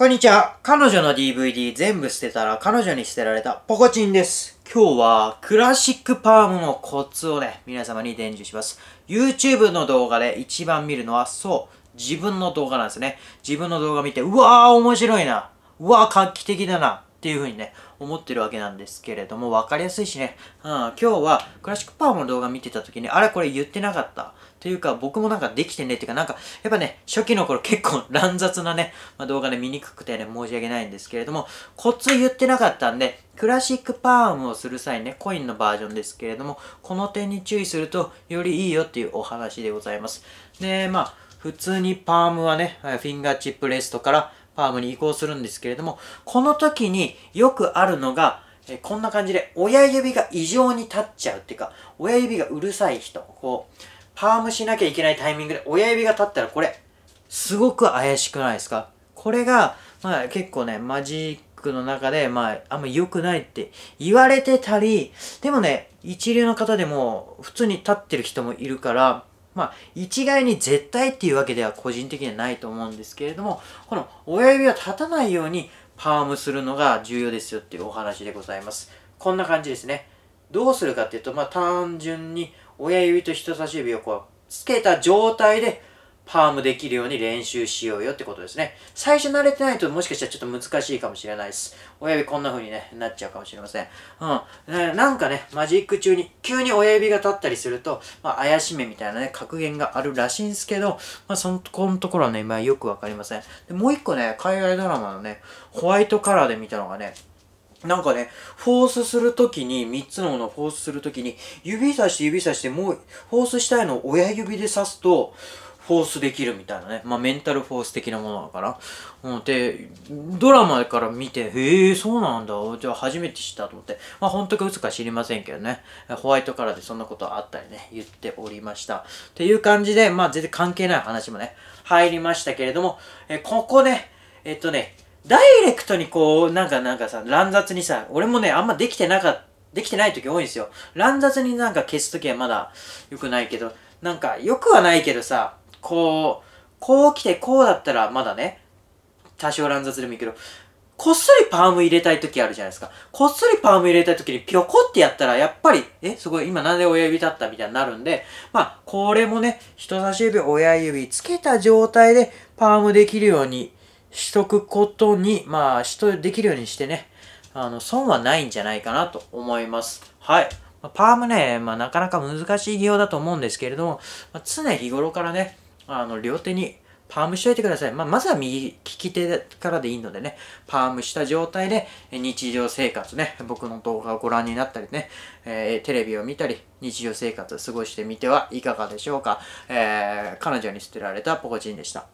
こんにちは。彼女の DVD 全部捨てたら彼女に捨てられたポコチンです。今日はクラシックパームのコツをね、皆様に伝授します。YouTube の動画で一番見るのは、そう、自分の動画なんですね。自分の動画見て、うわー面白いな。うわー画期的だな。っていうふうにね、思ってるわけなんですけれども、わかりやすいしね、うん、今日はクラシックパワーの動画見てた時に、あれこれ言ってなかった。というか、僕もなんかできてねっていうか、なんか、やっぱね、初期の頃結構乱雑なね、まあ、動画で見にくくてね、申し訳ないんですけれども、コツ言ってなかったんで、クラシックパームをする際ね、コインのバージョンですけれども、この点に注意すると、よりいいよっていうお話でございます。で、まあ、普通にパームはね、フィンガーチップレストから、ファームに移行するんですけれども、この時によくあるのが、えこんな感じで親指が異常に立っちゃうっていうか、親指がうるさい人、こう、パームしなきゃいけないタイミングで親指が立ったらこれ、すごく怪しくないですかこれが、まあ結構ね、マジックの中で、まああんま良くないって言われてたり、でもね、一流の方でも普通に立ってる人もいるから、まあ、一概に絶対っていうわけでは個人的にはないと思うんですけれども、この親指を立たないようにパームするのが重要ですよっていうお話でございます。こんな感じですね。どうするかっていうと、まあ、単純に親指と人差し指をこう、つけた状態でパームできるように練習しようよってことですね。最初慣れてないともしかしたらちょっと難しいかもしれないです。親指こんな風にね、なっちゃうかもしれません。うん。なんかね、マジック中に急に親指が立ったりすると、まあ、怪しめみたいなね、格言があるらしいんですけど、まあ、そのこのところはね、今よくわかりません。で、もう一個ね、海外ドラマのね、ホワイトカラーで見たのがね、なんかね、フォースするときに、3つのものをフォースするときに、指さして指さして、もう、フォースしたいのを親指で刺すと、フォースできるみたいなね。まあ、メンタルフォース的なものだから。うん、で、ドラマから見て、へえ、そうなんだ。じゃあ初めて知ったと思って。まあ、本当か嘘か知りませんけどね。ホワイトカラーでそんなことあったりね、言っておりました。っていう感じで、まあ、全然関係ない話もね、入りましたけれども、えここね、えっとね、ダイレクトにこう、なんかなんかさ、乱雑にさ、俺もね、あんまできてなかった、できてない時多いんですよ。乱雑になんか消す時はまだ良くないけど、なんか良くはないけどさ、こう、こう来てこうだったらまだね、多少乱雑でもいいけど、こっそりパーム入れたい時あるじゃないですか。こっそりパーム入れたい時にぴょこってやったら、やっぱり、え、すごい、今なんで親指立ったみたいになるんで、まあ、これもね、人差し指、親指つけた状態でパームできるようにしとくことに、まあ、しと、できるようにしてね、あの、損はないんじゃないかなと思います。はい。パームね、まあ、なかなか難しい技法だと思うんですけれども、まあ、常日頃からね、あの両手にパームしといてください。まあ、まずは右、利き手からでいいのでね、パームした状態で日常生活ね、僕の動画をご覧になったりね、えー、テレビを見たり、日常生活を過ごしてみてはいかがでしょうか。えー、彼女に捨てられたポコチンでした。